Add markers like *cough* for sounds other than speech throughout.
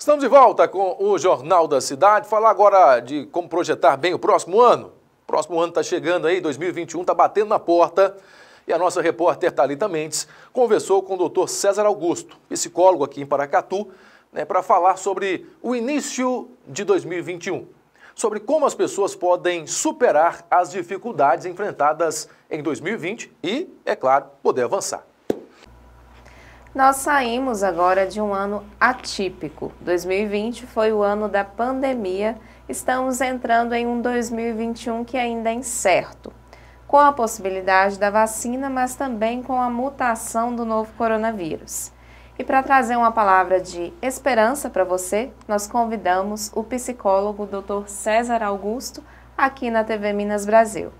Estamos de volta com o Jornal da Cidade. Falar agora de como projetar bem o próximo ano. O próximo ano está chegando aí, 2021 está batendo na porta. E a nossa repórter Thalita Mendes conversou com o doutor César Augusto, psicólogo aqui em Paracatu, né, para falar sobre o início de 2021, sobre como as pessoas podem superar as dificuldades enfrentadas em 2020 e, é claro, poder avançar. Nós saímos agora de um ano atípico. 2020 foi o ano da pandemia. Estamos entrando em um 2021 que ainda é incerto, com a possibilidade da vacina, mas também com a mutação do novo coronavírus. E para trazer uma palavra de esperança para você, nós convidamos o psicólogo Dr. César Augusto aqui na TV Minas Brasil.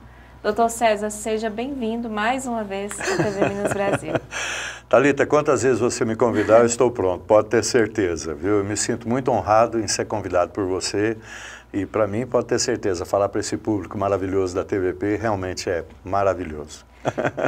Dr. César, seja bem-vindo mais uma vez à TV Minas Brasil. *laughs* Talita, quantas vezes você me convidar, eu *laughs* estou pronto, pode ter certeza, viu? Eu me sinto muito honrado em ser convidado por você e para mim pode ter certeza, falar para esse público maravilhoso da TVP realmente é maravilhoso.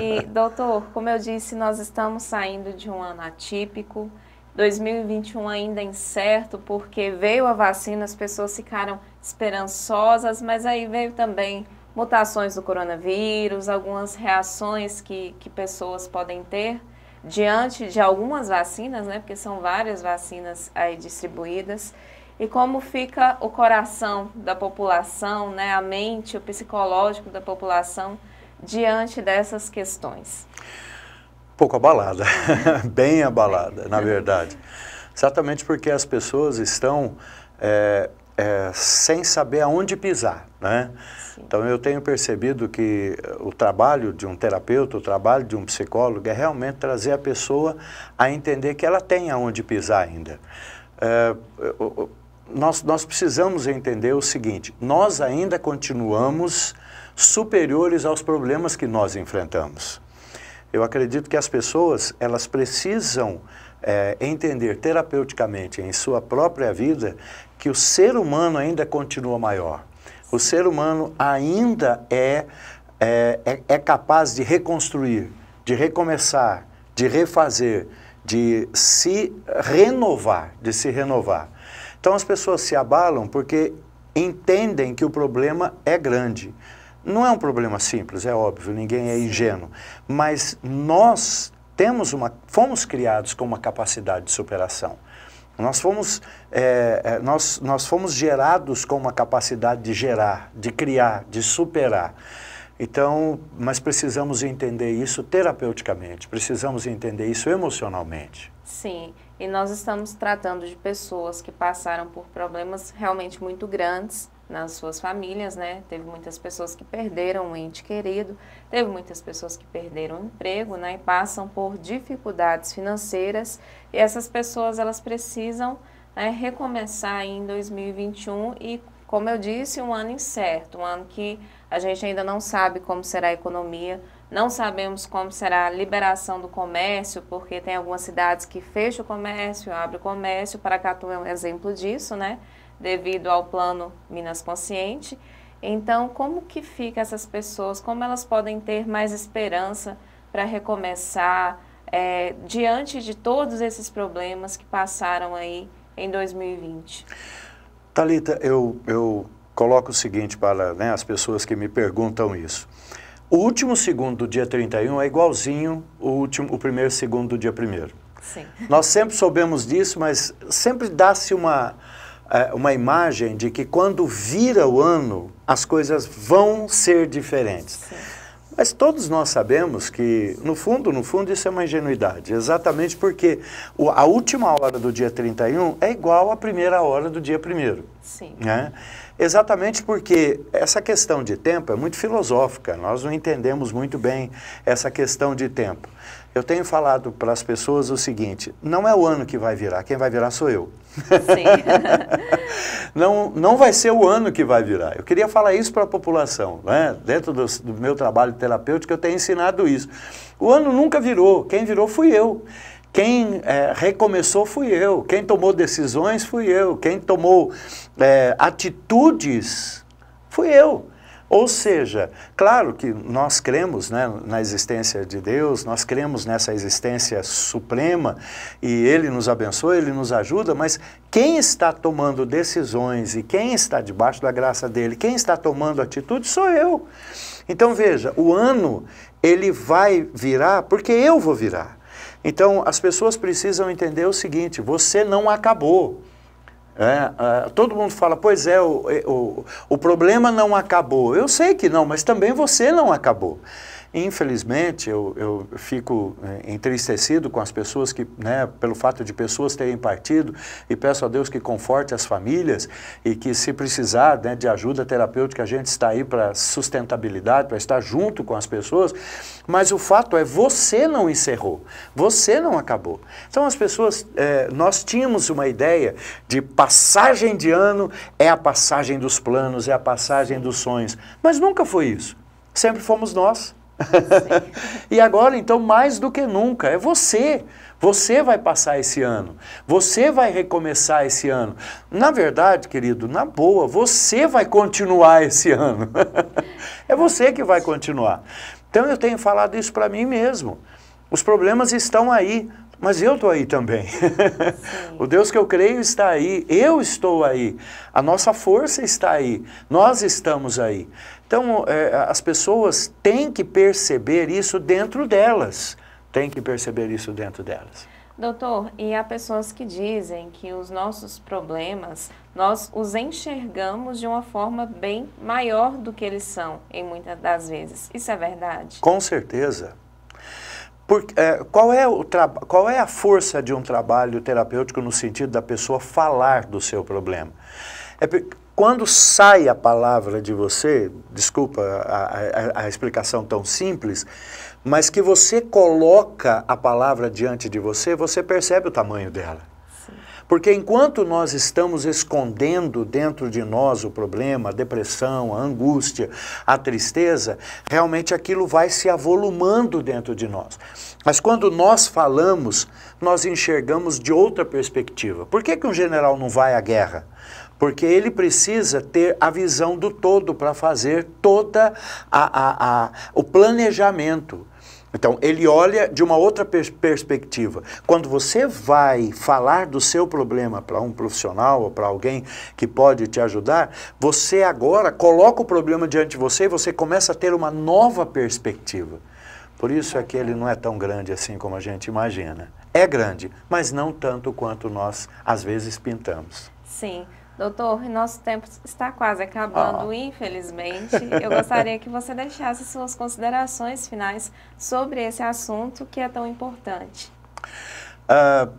E, *laughs* doutor, como eu disse, nós estamos saindo de um ano atípico, 2021 ainda incerto, porque veio a vacina, as pessoas ficaram esperançosas, mas aí veio também mutações do coronavírus, algumas reações que, que pessoas podem ter diante de algumas vacinas, né, porque são várias vacinas aí distribuídas, e como fica o coração da população, né, a mente, o psicológico da população diante dessas questões? Pouco abalada, *laughs* bem abalada, na verdade. certamente porque as pessoas estão é, é, sem saber aonde pisar, né? Sim. Então eu tenho percebido que eh, o trabalho de um terapeuta, o trabalho de um psicólogo é realmente trazer a pessoa a entender que ela tem aonde pisar ainda. É, nós, nós precisamos entender o seguinte, nós ainda continuamos superiores aos problemas que nós enfrentamos. Eu acredito que as pessoas, elas precisam é, entender terapeuticamente em sua própria vida que o ser humano ainda continua maior. O ser humano ainda é, é, é, é capaz de reconstruir, de recomeçar, de refazer, de se renovar, de se renovar. Então as pessoas se abalam porque entendem que o problema é grande. Não é um problema simples, é óbvio, ninguém é ingênuo, mas nós temos uma, fomos criados com uma capacidade de superação. Nós fomos, é, é, nós, nós fomos gerados com uma capacidade de gerar, de criar, de superar. Então, mas precisamos entender isso terapeuticamente, precisamos entender isso emocionalmente. Sim, e nós estamos tratando de pessoas que passaram por problemas realmente muito grandes nas suas famílias, né? Teve muitas pessoas que perderam um ente querido, teve muitas pessoas que perderam o um emprego, né? E passam por dificuldades financeiras. E essas pessoas elas precisam né, recomeçar em 2021 e como eu disse, um ano incerto, um ano que a gente ainda não sabe como será a economia, não sabemos como será a liberação do comércio, porque tem algumas cidades que fecham o comércio, abrem o comércio. Paracatu é um exemplo disso, né? Devido ao plano Minas Consciente. Então, como que fica essas pessoas? Como elas podem ter mais esperança para recomeçar é, diante de todos esses problemas que passaram aí em 2020? Talita, eu, eu coloco o seguinte para né, as pessoas que me perguntam isso. O último segundo do dia 31 é igualzinho o, último, o primeiro segundo do dia primeiro. Sim. Nós sempre soubemos disso, mas sempre dá-se uma, é, uma imagem de que quando vira o ano, as coisas vão ser diferentes. Sim. Mas todos nós sabemos que, no fundo, no fundo, isso é uma ingenuidade. Exatamente porque a última hora do dia 31 é igual à primeira hora do dia 1 Sim. Né? Exatamente porque essa questão de tempo é muito filosófica, nós não entendemos muito bem essa questão de tempo. Eu tenho falado para as pessoas o seguinte: não é o ano que vai virar, quem vai virar sou eu. Sim. *laughs* *laughs* não, não vai ser o ano que vai virar. Eu queria falar isso para a população. Né? Dentro do, do meu trabalho terapêutico, eu tenho ensinado isso. O ano nunca virou, quem virou fui eu. Quem é, recomeçou fui eu, quem tomou decisões fui eu, quem tomou é, atitudes fui eu. Ou seja, claro que nós cremos né, na existência de Deus, nós cremos nessa existência suprema e Ele nos abençoa, Ele nos ajuda, mas quem está tomando decisões e quem está debaixo da graça dele, quem está tomando atitude sou eu. Então veja, o ano ele vai virar porque eu vou virar. Então as pessoas precisam entender o seguinte: você não acabou. É, é, todo mundo fala, pois é, o, é, o, o problema não acabou. Eu sei que não, mas também você não acabou. Infelizmente, eu, eu fico eh, entristecido com as pessoas que, né, pelo fato de pessoas terem partido, e peço a Deus que conforte as famílias e que, se precisar né, de ajuda terapêutica, a gente está aí para sustentabilidade, para estar junto com as pessoas. Mas o fato é, você não encerrou, você não acabou. Então, as pessoas, é, nós tínhamos uma ideia de passagem de ano é a passagem dos planos, é a passagem dos sonhos, mas nunca foi isso. Sempre fomos nós. *laughs* e agora, então, mais do que nunca, é você. Você vai passar esse ano. Você vai recomeçar esse ano. Na verdade, querido, na boa, você vai continuar esse *laughs* ano. é você que vai continuar. Então, eu tenho falado isso para mim mesmo. Os problemas estão aí, mas eu estou aí também. *laughs* o Deus que eu creio está aí, eu estou aí, a nossa força está aí, nós estamos aí. Então, é, as pessoas têm que perceber isso dentro delas, têm que perceber isso dentro delas. Doutor, e há pessoas que dizem que os nossos problemas nós os enxergamos de uma forma bem maior do que eles são, em muitas das vezes. Isso é verdade? Com certeza. Por, é, qual, é o qual é a força de um trabalho terapêutico no sentido da pessoa falar do seu problema? É quando sai a palavra de você, desculpa a, a, a explicação tão simples, mas que você coloca a palavra diante de você, você percebe o tamanho dela. Porque enquanto nós estamos escondendo dentro de nós o problema, a depressão, a angústia, a tristeza, realmente aquilo vai se avolumando dentro de nós. Mas quando nós falamos, nós enxergamos de outra perspectiva. Por que, que um general não vai à guerra? Porque ele precisa ter a visão do todo para fazer toda a, a, a, o planejamento. Então, ele olha de uma outra pers perspectiva. Quando você vai falar do seu problema para um profissional ou para alguém que pode te ajudar, você agora coloca o problema diante de você e você começa a ter uma nova perspectiva. Por isso é que ele não é tão grande assim como a gente imagina. É grande, mas não tanto quanto nós às vezes pintamos. Sim. Doutor, nosso tempo está quase acabando, ah. infelizmente. Eu gostaria que você deixasse suas considerações finais sobre esse assunto que é tão importante. Uh,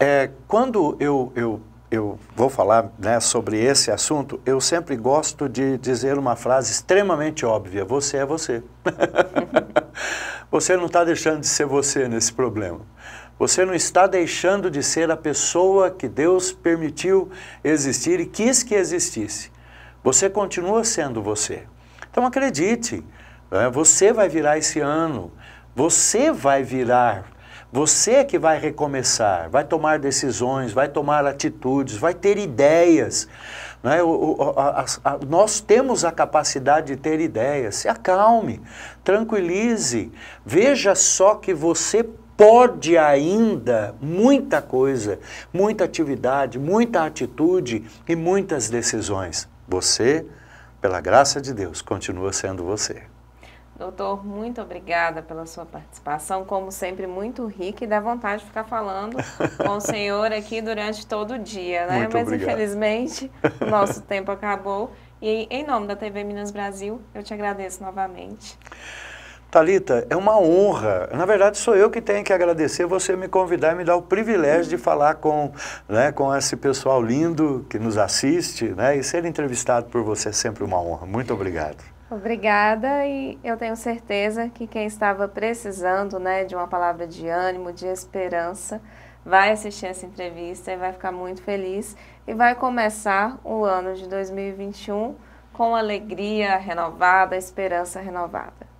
é, quando eu, eu, eu vou falar né, sobre esse assunto, eu sempre gosto de dizer uma frase extremamente óbvia: você é você. *laughs* você não está deixando de ser você nesse problema. Você não está deixando de ser a pessoa que Deus permitiu existir e quis que existisse. Você continua sendo você. Então acredite, é? você vai virar esse ano, você vai virar, você é que vai recomeçar, vai tomar decisões, vai tomar atitudes, vai ter ideias. É? O, o, a, a, nós temos a capacidade de ter ideias. Se acalme, tranquilize, veja só que você pode pode ainda muita coisa, muita atividade, muita atitude e muitas decisões. Você, pela graça de Deus, continua sendo você. Doutor, muito obrigada pela sua participação, como sempre, muito rica e dá vontade de ficar falando com o senhor aqui durante todo o dia, né? Muito Mas obrigado. infelizmente *laughs* o nosso tempo acabou. E em nome da TV Minas Brasil, eu te agradeço novamente. Talita, é uma honra. Na verdade, sou eu que tenho que agradecer você me convidar e me dar o privilégio de falar com, né, com esse pessoal lindo que nos assiste, né? E ser entrevistado por você é sempre uma honra. Muito obrigado. Obrigada e eu tenho certeza que quem estava precisando, né, de uma palavra de ânimo, de esperança, vai assistir essa entrevista e vai ficar muito feliz e vai começar o ano de 2021 com alegria renovada, esperança renovada.